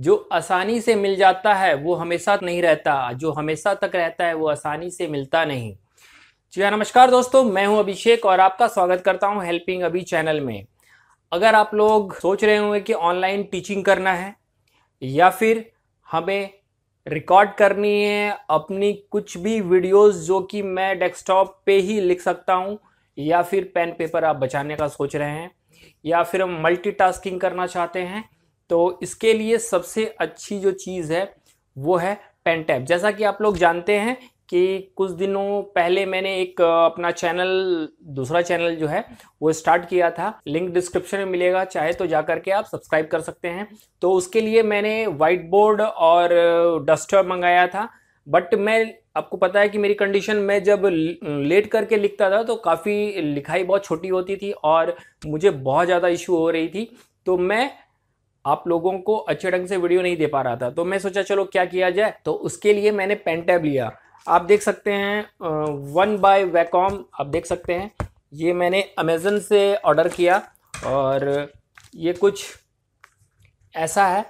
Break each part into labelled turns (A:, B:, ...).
A: जो आसानी से मिल जाता है वो हमेशा नहीं रहता जो हमेशा तक रहता है वो आसानी से मिलता नहीं जी हाँ नमस्कार दोस्तों मैं हूं अभिषेक और आपका स्वागत करता हूं हेल्पिंग अभी चैनल में अगर आप लोग सोच रहे होंगे कि ऑनलाइन टीचिंग करना है या फिर हमें रिकॉर्ड करनी है अपनी कुछ भी वीडियोस जो कि मैं डेस्कटॉप पे ही लिख सकता हूं या फिर पेन पेपर आप बचाने का सोच रहे हैं या फिर हम मल्टीटास्किंग करना चाहते हैं तो इसके लिए सबसे अच्छी जो चीज़ है वो है पेनटैप जैसा कि आप लोग जानते हैं कि कुछ दिनों पहले मैंने एक अपना चैनल दूसरा चैनल जो है वो स्टार्ट किया था लिंक डिस्क्रिप्शन में मिलेगा चाहे तो जा करके आप सब्सक्राइब कर सकते हैं तो उसके लिए मैंने वाइट बोर्ड और डस्टर मंगाया था बट मैं आपको पता है कि मेरी कंडीशन मैं जब लेट करके लिखता था तो काफ़ी लिखाई बहुत छोटी होती थी और मुझे बहुत ज़्यादा इशू हो रही थी तो मैं आप लोगों को अच्छे ढंग से वीडियो नहीं दे पा रहा था तो मैं सोचा चलो क्या किया जाए तो उसके लिए मैंने पेन टैब लिया आप देख सकते हैं वन बाय वैकॉम आप देख सकते हैं ये मैंने अमेज़न से ऑर्डर किया और ये कुछ ऐसा है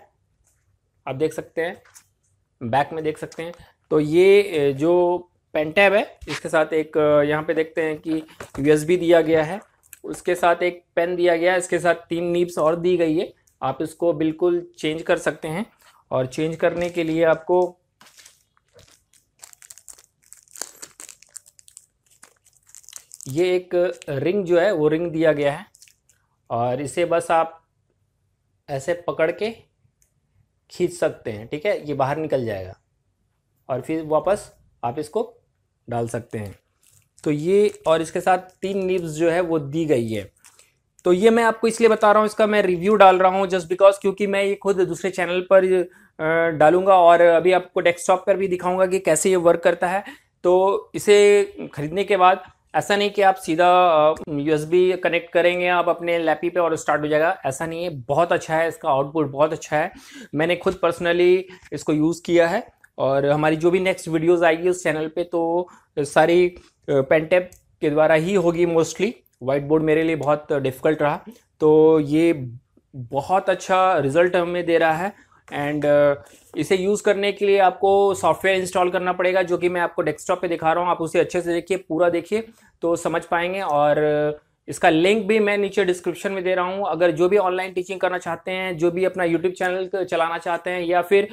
A: आप देख सकते हैं बैक में देख सकते हैं तो ये जो पेन टैब है इसके साथ एक यहाँ पे देखते हैं कि यूएसबी दिया गया है उसके साथ एक पेन दिया गया है इसके साथ तीन नीब्स और दी गई है आप इसको बिल्कुल चेंज कर सकते हैं और चेंज करने के लिए आपको ये एक रिंग जो है वो रिंग दिया गया है और इसे बस आप ऐसे पकड़ के खींच सकते हैं ठीक है ये बाहर निकल जाएगा और फिर वापस आप इसको डाल सकते हैं तो ये और इसके साथ तीन निब्स जो है वो दी गई है तो ये मैं आपको इसलिए बता रहा हूँ इसका मैं रिव्यू डाल रहा हूँ जस्ट बिकॉज क्योंकि मैं ये खुद दूसरे चैनल पर डालूंगा और अभी आपको डेस्कटॉप पर भी दिखाऊंगा कि कैसे ये वर्क करता है तो इसे खरीदने के बाद ऐसा नहीं कि आप सीधा यू कनेक्ट करेंगे आप अपने लैपी पे और स्टार्ट हो जाएगा ऐसा नहीं है बहुत अच्छा है इसका आउटपुट बहुत अच्छा है मैंने खुद पर्सनली इसको यूज़ किया है और हमारी जो भी नेक्स्ट वीडियोज़ आएगी उस चैनल पर तो सारी पेन टैप के द्वारा ही होगी मोस्टली वाइट बोर्ड मेरे लिए बहुत डिफ़िकल्ट रहा तो ये बहुत अच्छा रिजल्ट हमें दे रहा है एंड uh, इसे यूज़ करने के लिए आपको सॉफ्टवेयर इंस्टॉल करना पड़ेगा जो कि मैं आपको डेस्कटॉप पे दिखा रहा हूँ आप उसे अच्छे से देखिए पूरा देखिए तो समझ पाएंगे और uh, इसका लिंक भी मैं नीचे डिस्क्रिप्शन में दे रहा हूँ अगर जो भी ऑनलाइन टीचिंग करना चाहते हैं जो भी अपना यूट्यूब चैनल चलाना चाहते हैं या फिर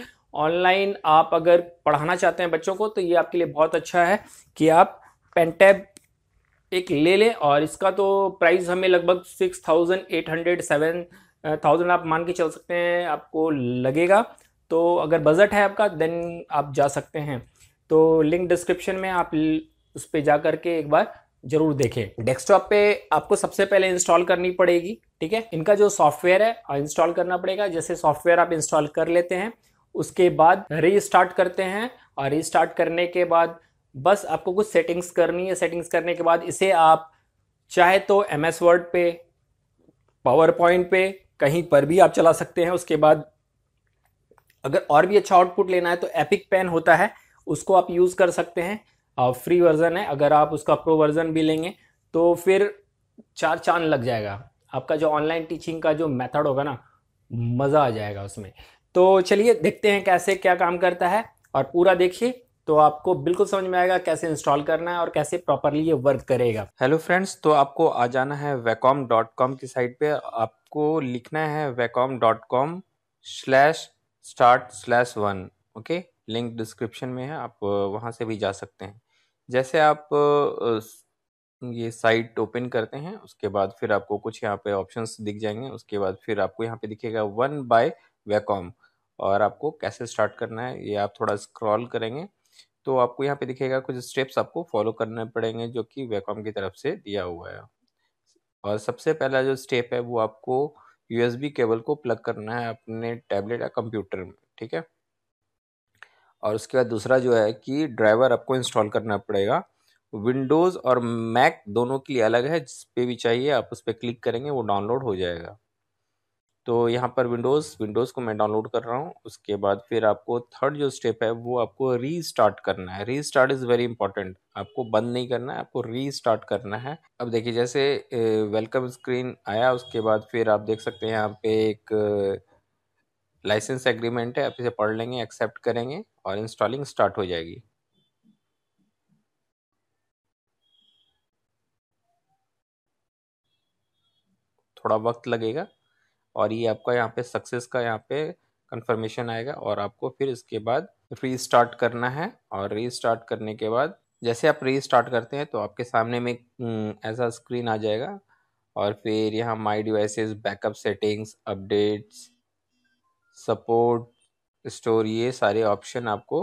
A: ऑनलाइन आप अगर पढ़ाना चाहते हैं बच्चों को तो ये आपके लिए बहुत अच्छा है कि आप पेनटैब एक ले लें और इसका तो प्राइस हमें लगभग six thousand eight hundred seven thousand आप मान के चल सकते हैं आपको लगेगा तो अगर बजट है आपका देन आप जा सकते हैं तो लिंक डिस्क्रिप्शन में आप उस पर जा करके एक बार ज़रूर देखें डेस्कटॉप पे आपको सबसे पहले इंस्टॉल करनी पड़ेगी ठीक है इनका जो सॉफ्टवेयर है इंस्टॉल करना पड़ेगा जैसे सॉफ्टवेयर आप इंस्टॉल कर लेते हैं उसके बाद रीस्टार्ट करते हैं और रीस्टार्ट करने के बाद बस आपको कुछ सेटिंग्स करनी है सेटिंग्स करने के बाद इसे आप चाहे तो एम एस वर्ड पे पावर पॉइंट पे कहीं पर भी आप चला सकते हैं उसके बाद अगर और भी अच्छा आउटपुट लेना है तो एपिक पेन होता है उसको आप यूज़ कर सकते हैं फ्री वर्जन है अगर आप उसका प्रो वर्जन भी लेंगे तो फिर चार चांद लग जाएगा आपका जो ऑनलाइन टीचिंग का जो मेथड होगा ना मज़ा आ जाएगा उसमें तो चलिए देखते हैं कैसे क्या काम करता है और पूरा देखिए तो आपको बिल्कुल समझ में आएगा कैसे इंस्टॉल करना है और कैसे प्रॉपरली ये वर्क करेगा हेलो फ्रेंड्स तो आपको आ जाना है वेकॉम डॉट कॉम की साइट पे आपको लिखना है Wacom dot com slash start slash one okay link description में है आप वहाँ से भी जा सकते हैं जैसे आप ये साइट ओपन करते हैं उसके बाद फिर आपको कुछ यहाँ पे ऑप्शंस दिख जाएंगे उसके बाद फिर आपको यहाँ पे दिखेगा वन बाय वेकॉम और आपको कैसे स्टार्ट करना है ये आप थोड़ा स्क्रॉल करेंगे तो आपको यहाँ पे दिखेगा कुछ स्टेप्स आपको फॉलो करने पड़ेंगे जो कि वेकॉम की तरफ से दिया हुआ है और सबसे पहला जो स्टेप है वो आपको यू केबल को प्लग करना है अपने टैबलेट या कंप्यूटर में ठीक है और उसके बाद दूसरा जो है कि ड्राइवर आपको इंस्टॉल करना पड़ेगा विंडोज़ और मैक दोनों के लिए अलग है जिस पे भी चाहिए आप उस पर क्लिक करेंगे वो डाउनलोड हो जाएगा तो यहाँ पर विंडोज़ विंडोज़ को मैं डाउनलोड कर रहा हूँ उसके बाद फिर आपको थर्ड जो स्टेप है वो आपको रीस्टार्ट करना है रीस्टार्ट इज़ वेरी इंपॉर्टेंट आपको बंद नहीं करना है आपको रीस्टार्ट करना है अब देखिए जैसे वेलकम स्क्रीन आया उसके बाद फिर आप देख सकते हैं यहाँ पे एक लाइसेंस एग्रीमेंट है आप इसे पढ़ लेंगे एक्सेप्ट करेंगे और इंस्टॉलिंग स्टार्ट हो जाएगी थोड़ा वक्त लगेगा और ये आपका यहाँ पे सक्सेस का यहाँ पे कंफर्मेशन आएगा और आपको फिर इसके बाद रीस्टार्ट करना है और रीस्टार्ट करने के बाद जैसे आप रीस्टार्ट करते हैं तो आपके सामने में हम्म, ऐसा स्क्रीन आ जाएगा और फिर यहाँ my devices backup settings updates support store ये सारे ऑप्शन आपको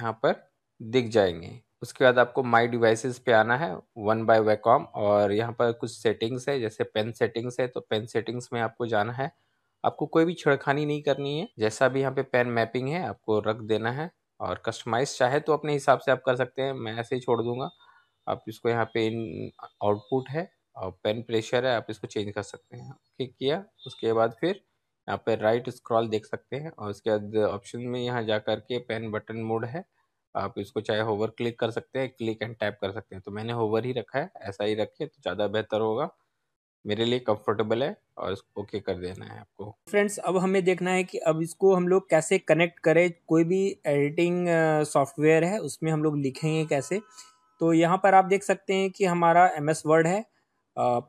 A: यहाँ पर दिख जाएंगे उसके बाद आपको माई डिवाइसेस पे आना है वन बाय वेकॉम और यहाँ पर कुछ सेटिंग्स है जैसे पेन सेटिंग्स है तो पेन सेटिंग्स में आपको जाना है आपको कोई भी छेड़खानी नहीं करनी है जैसा भी यहाँ पे पेन मैपिंग है आपको रख देना है और कस्टमाइज चाहे तो अपने हिसाब से आप कर सकते हैं मैं ऐसे ही छोड़ दूंगा आप इसको यहाँ पे इन आउटपुट है और पेन प्रेशर है आप इसको चेंज कर सकते हैं क्लिक किया उसके बाद फिर यहाँ पे राइट स्क्रॉल देख सकते हैं और उसके बाद ऑप्शन में यहाँ जा कर के पेन बटन मोड है आप इसको चाहे होवर क्लिक कर सकते हैं क्लिक एंड टैप कर सकते हैं तो मैंने होवर ही रखा है ऐसा ही रखे तो ज़्यादा बेहतर होगा मेरे लिए कंफर्टेबल है और इसको ओके कर देना है आपको फ्रेंड्स अब हमें देखना है कि अब इसको हम लोग कैसे कनेक्ट करें कोई भी एडिटिंग सॉफ्टवेयर है उसमें हम लोग लिखेंगे कैसे तो यहाँ पर आप देख सकते हैं कि हमारा एम एस वर्ड है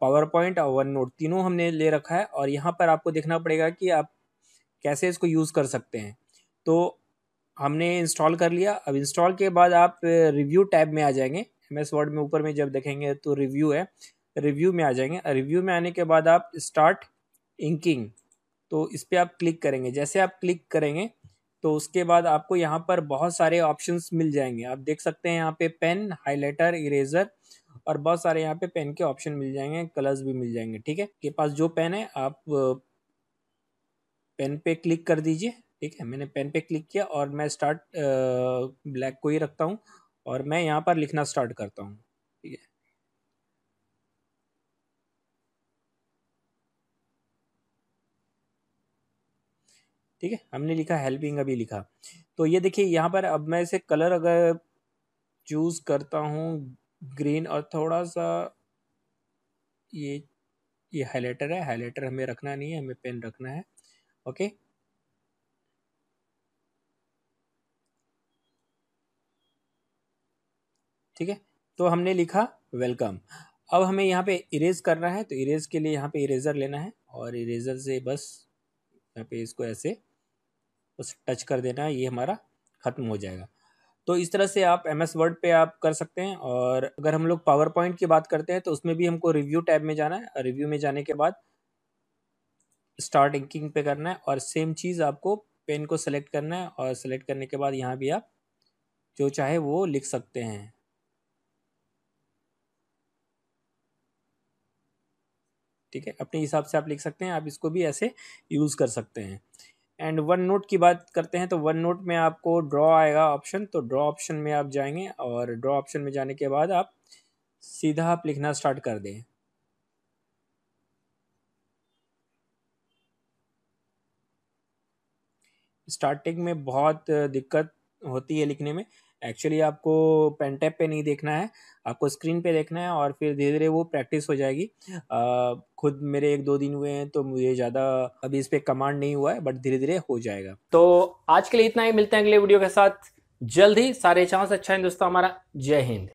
A: पावर पॉइंट और वन नोट तीनों हमने ले रखा है और यहाँ पर आपको देखना पड़ेगा कि आप कैसे इसको यूज़ कर सकते हैं तो हमने इंस्टॉल कर लिया अब इंस्टॉल के बाद आप रिव्यू टैब में आ जाएंगे एम एस वर्ड में ऊपर में जब देखेंगे तो रिव्यू है रिव्यू में आ जाएंगे रिव्यू में आने के बाद आप स्टार्ट इंकिंग तो इस पर आप क्लिक करेंगे जैसे आप क्लिक करेंगे तो उसके बाद आपको यहाँ पर बहुत सारे ऑप्शंस मिल जाएंगे आप देख सकते हैं यहाँ पे पेन हाईलाइटर इरेजर और बहुत सारे यहाँ पे पेन के ऑप्शन मिल जाएंगे कलर्स भी मिल जाएंगे ठीक है के पास जो पेन है आप पेन पे क्लिक कर दीजिए ठीक है मैंने पेन पे क्लिक किया और मैं स्टार्ट ब्लैक को ही रखता हूँ और मैं यहाँ पर लिखना स्टार्ट करता हूँ ठीक है ठीक है हमने लिखा हेल्पिंग अभी लिखा तो ये देखिए यहाँ पर अब मैं इसे कलर अगर चूज़ करता हूँ ग्रीन और थोड़ा सा ये ये हाईलाइटर है हाईलाइटर हमें रखना नहीं है हमें पेन रखना है ओके ठीक है तो हमने लिखा वेलकम अब हमें यहाँ पे इरेज करना है तो इरेज के लिए यहाँ पे इरेजर लेना है और इरेजर से बस यहाँ पे इसको ऐसे बस टच कर देना है ये हमारा ख़त्म हो जाएगा तो इस तरह से आप एम एस वर्ड पर आप कर सकते हैं और अगर हम लोग पावर पॉइंट की बात करते हैं तो उसमें भी हमको रिव्यू टैब में जाना है रिव्यू में जाने के बाद स्टार्ट इंकिंग पे करना है और सेम चीज़ आपको पेन को सेलेक्ट करना है और सेलेक्ट करने के बाद यहाँ भी आप जो चाहे वो लिख सकते हैं ठीक है अपने हिसाब से आप लिख सकते हैं आप इसको भी ऐसे यूज़ कर सकते हैं एंड वन नोट की बात करते हैं तो वन नोट में आपको ड्रॉ आएगा ऑप्शन तो ड्रॉ ऑप्शन में आप जाएंगे और ड्रॉ ऑप्शन में जाने के बाद आप सीधा आप लिखना स्टार्ट कर दें स्टार्टिंग में बहुत दिक्कत होती है लिखने में एक्चुअली आपको पेन टैप पे नहीं देखना है आपको स्क्रीन पे देखना है और फिर धीरे धीरे वो प्रैक्टिस हो जाएगी आ, खुद मेरे एक दो दिन हुए हैं तो मुझे ज़्यादा अभी इस पर कमांड नहीं हुआ है बट धीरे धीरे हो जाएगा तो आज के लिए इतना ही मिलते हैं अगले वीडियो के साथ जल्द ही सारे चांस अच्छा हिंदुस्तान हमारा जय हिंद